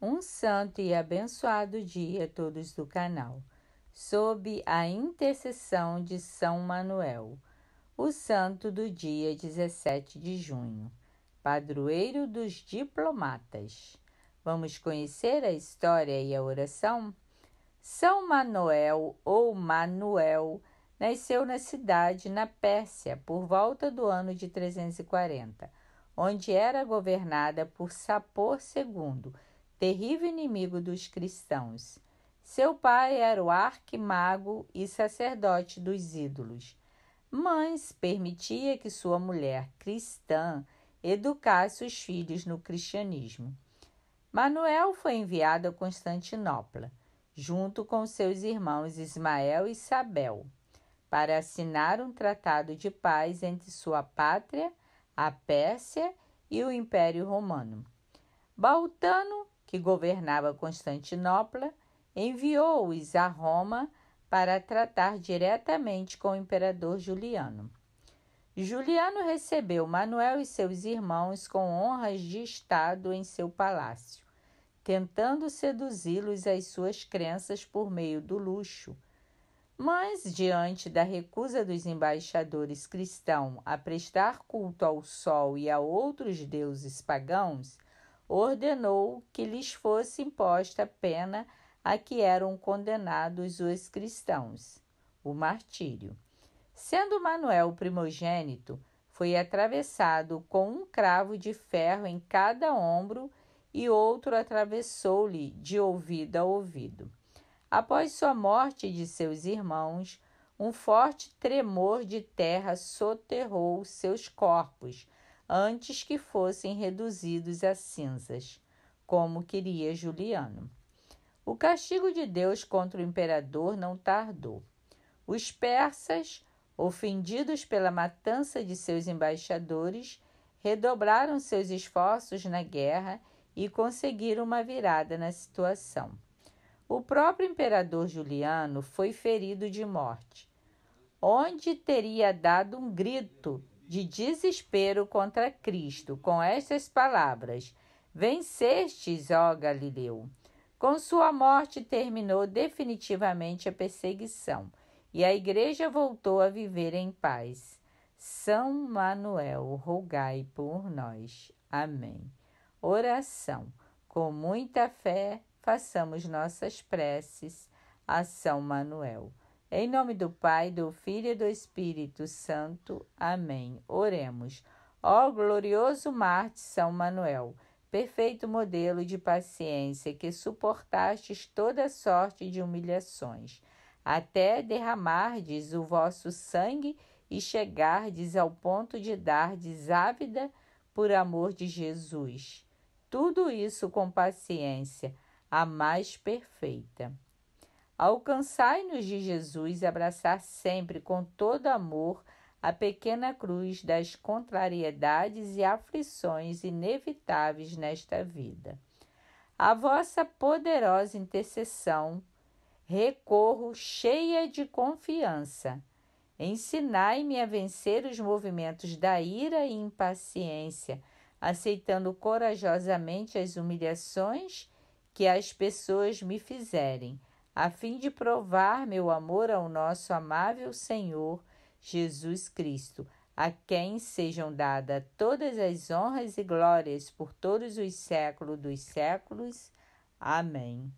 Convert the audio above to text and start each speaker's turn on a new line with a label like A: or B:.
A: Um santo e abençoado dia a todos do canal, sob a intercessão de São Manuel, o santo do dia 17 de junho, padroeiro dos diplomatas. Vamos conhecer a história e a oração? São Manuel ou Manuel nasceu na cidade na Pérsia por volta do ano de 340, onde era governada por Sapor II terrível inimigo dos cristãos. Seu pai era o arquimago e sacerdote dos ídolos. Mas permitia que sua mulher cristã educasse os filhos no cristianismo. Manuel foi enviado a Constantinopla, junto com seus irmãos Ismael e Sabel, para assinar um tratado de paz entre sua pátria, a Pérsia e o Império Romano. Baltano que governava Constantinopla, enviou-os a Roma para tratar diretamente com o imperador Juliano. Juliano recebeu Manuel e seus irmãos com honras de Estado em seu palácio, tentando seduzi-los às suas crenças por meio do luxo. Mas, diante da recusa dos embaixadores cristãos a prestar culto ao sol e a outros deuses pagãos, ordenou que lhes fosse imposta a pena a que eram condenados os cristãos, o martírio. Sendo Manuel o primogênito, foi atravessado com um cravo de ferro em cada ombro e outro atravessou-lhe de ouvido a ouvido. Após sua morte de seus irmãos, um forte tremor de terra soterrou seus corpos, antes que fossem reduzidos a cinzas, como queria Juliano. O castigo de Deus contra o imperador não tardou. Os persas, ofendidos pela matança de seus embaixadores, redobraram seus esforços na guerra e conseguiram uma virada na situação. O próprio imperador Juliano foi ferido de morte, onde teria dado um grito de desespero contra Cristo, com estas palavras: Vencestes, ó Galileu. Com sua morte terminou definitivamente a perseguição e a igreja voltou a viver em paz. São Manuel, rogai por nós. Amém. Oração. Com muita fé, façamos nossas preces a São Manuel. Em nome do Pai, do Filho e do Espírito Santo. Amém. Oremos. Ó glorioso Marte São Manuel, perfeito modelo de paciência que suportastes toda sorte de humilhações, até derramardes o vosso sangue e chegardes ao ponto de dardes ávida por amor de Jesus. Tudo isso com paciência, a mais perfeita. Alcançai-nos de Jesus e abraçar sempre com todo amor a pequena cruz das contrariedades e aflições inevitáveis nesta vida. A vossa poderosa intercessão recorro cheia de confiança. Ensinai-me a vencer os movimentos da ira e impaciência, aceitando corajosamente as humilhações que as pessoas me fizerem a fim de provar meu amor ao nosso amável Senhor Jesus Cristo, a quem sejam dadas todas as honras e glórias por todos os séculos dos séculos. Amém.